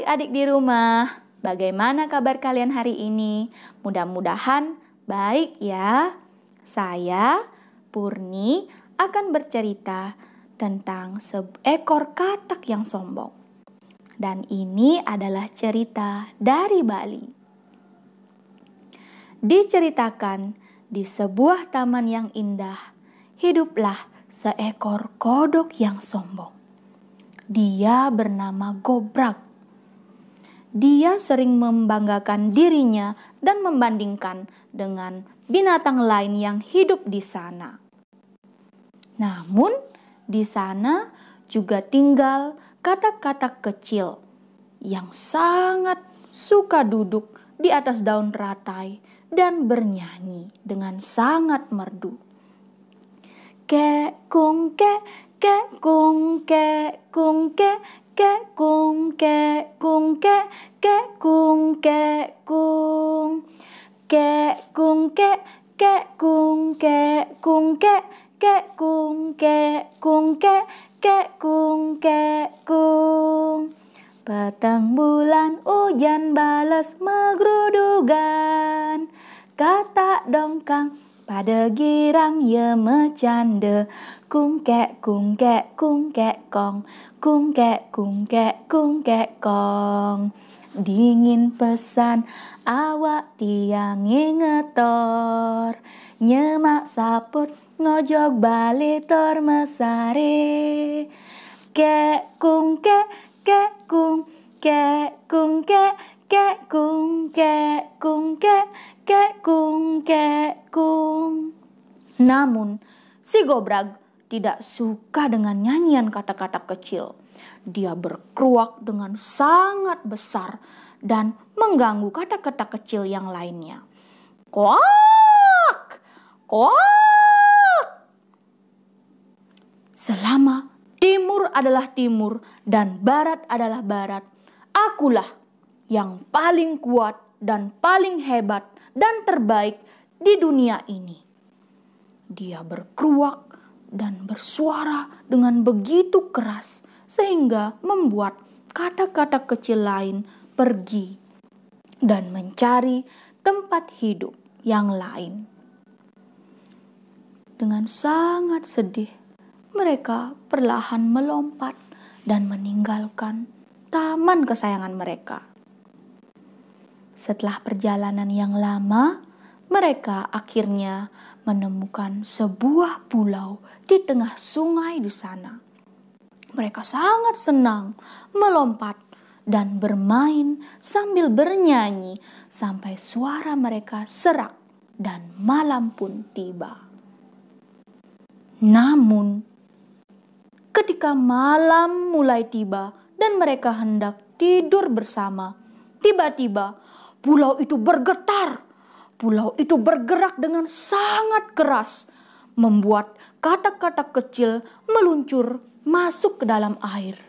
adik-adik di rumah, bagaimana kabar kalian hari ini? Mudah-mudahan baik ya. Saya, Purni, akan bercerita tentang seekor katak yang sombong. Dan ini adalah cerita dari Bali. Diceritakan di sebuah taman yang indah, hiduplah seekor kodok yang sombong. Dia bernama Gobrak dia sering membanggakan dirinya dan membandingkan dengan binatang lain yang hidup di sana. Namun, di sana juga tinggal kata-kata kecil yang sangat suka duduk di atas daun ratai dan bernyanyi dengan sangat merdu. Kekung ke, kekung kẹ cung kẹ cung kẹ kẹ cung kẹ cung kẹ cung kẹ kẹ cung kẹ cung kẹ kẹ cung kẹ cung kẹ kẹ cung kẹ cung Patang bulan hujan balas megerudugan Kata dongkang Pada girang ye mecanda Kung kek kung kek kung kek kong Kung kek kung kek kung kek kong Dingin pesan awak tiang ngetor Nyemak saput ngojok balitor mesari, Kek kung kek kek kung kek kung kek kek kung kek kung kek kek kung kek kung. Namun, si Gobrag tidak suka dengan nyanyian kata-kata kecil. Dia berkeruak dengan sangat besar dan mengganggu kata-kata kecil yang lainnya. Kuak! Kuak! Selama timur adalah timur dan barat adalah barat, akulah yang paling kuat dan paling hebat dan terbaik di dunia ini. Dia berkeruak dan bersuara dengan begitu keras sehingga membuat kata-kata kecil lain pergi dan mencari tempat hidup yang lain. Dengan sangat sedih, mereka perlahan melompat dan meninggalkan taman kesayangan mereka setelah perjalanan yang lama, mereka akhirnya menemukan sebuah pulau di tengah sungai di sana. Mereka sangat senang melompat dan bermain sambil bernyanyi sampai suara mereka serak dan malam pun tiba. Namun, ketika malam mulai tiba dan mereka hendak tidur bersama, tiba-tiba Pulau itu bergetar. Pulau itu bergerak dengan sangat keras, membuat katak-katak kecil meluncur masuk ke dalam air.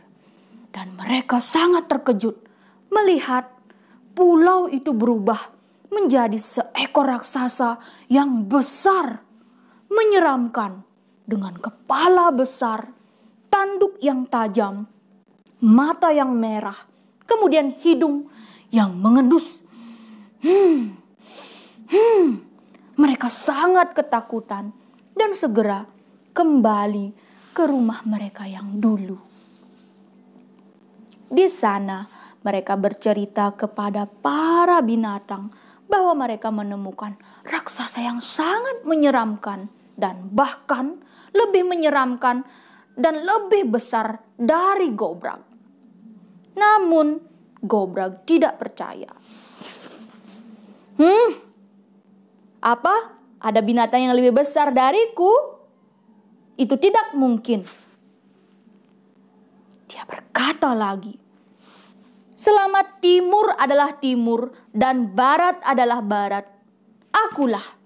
Dan mereka sangat terkejut melihat pulau itu berubah menjadi seekor raksasa yang besar, menyeramkan, dengan kepala besar, tanduk yang tajam, mata yang merah, kemudian hidung yang mengendus Hmm, hmm, mereka sangat ketakutan dan segera kembali ke rumah mereka yang dulu. Di sana, mereka bercerita kepada para binatang bahwa mereka menemukan raksasa yang sangat menyeramkan dan bahkan lebih menyeramkan dan lebih besar dari gobrak. Namun, gobrak tidak percaya Hmm, apa? Ada binatang yang lebih besar dariku? Itu tidak mungkin. Dia berkata lagi, Selama timur adalah timur dan barat adalah barat, akulah.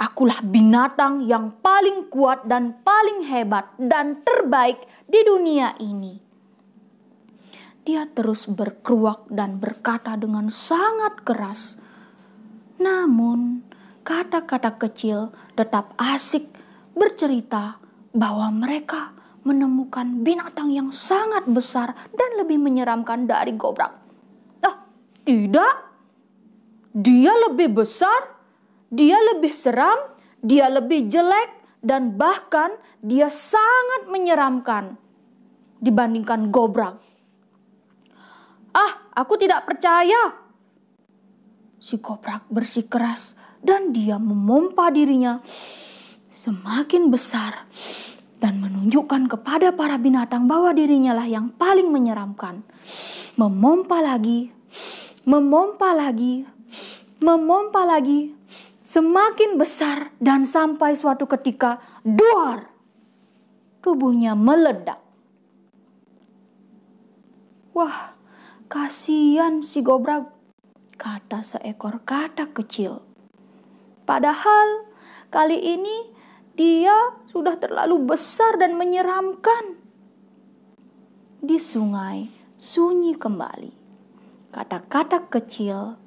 Akulah binatang yang paling kuat dan paling hebat dan terbaik di dunia ini. Dia terus berkeruak dan berkata dengan sangat keras, namun, kata-kata kecil tetap asik bercerita bahwa mereka menemukan binatang yang sangat besar dan lebih menyeramkan dari gobrak. Ah, tidak. Dia lebih besar, dia lebih seram, dia lebih jelek, dan bahkan dia sangat menyeramkan dibandingkan gobrak. Ah, aku tidak percaya, Si koprak bersikeras dan dia memompa dirinya semakin besar dan menunjukkan kepada para binatang bahwa dirinya lah yang paling menyeramkan. Memompa lagi, memompa lagi, memompa lagi, semakin besar dan sampai suatu ketika duar. Tubuhnya meledak. Wah, kasihan si gobrak kata seekor katak kecil. Padahal kali ini dia sudah terlalu besar dan menyeramkan. Di sungai sunyi kembali. Katak-katak kecil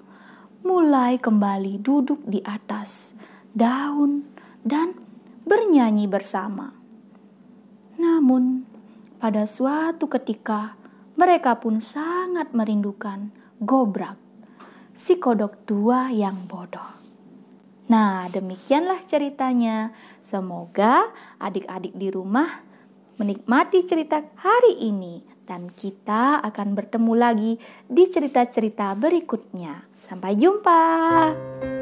mulai kembali duduk di atas daun dan bernyanyi bersama. Namun, pada suatu ketika mereka pun sangat merindukan gobrak si kodok tua yang bodoh. Nah, demikianlah ceritanya. Semoga adik-adik di rumah menikmati cerita hari ini dan kita akan bertemu lagi di cerita-cerita berikutnya. Sampai jumpa.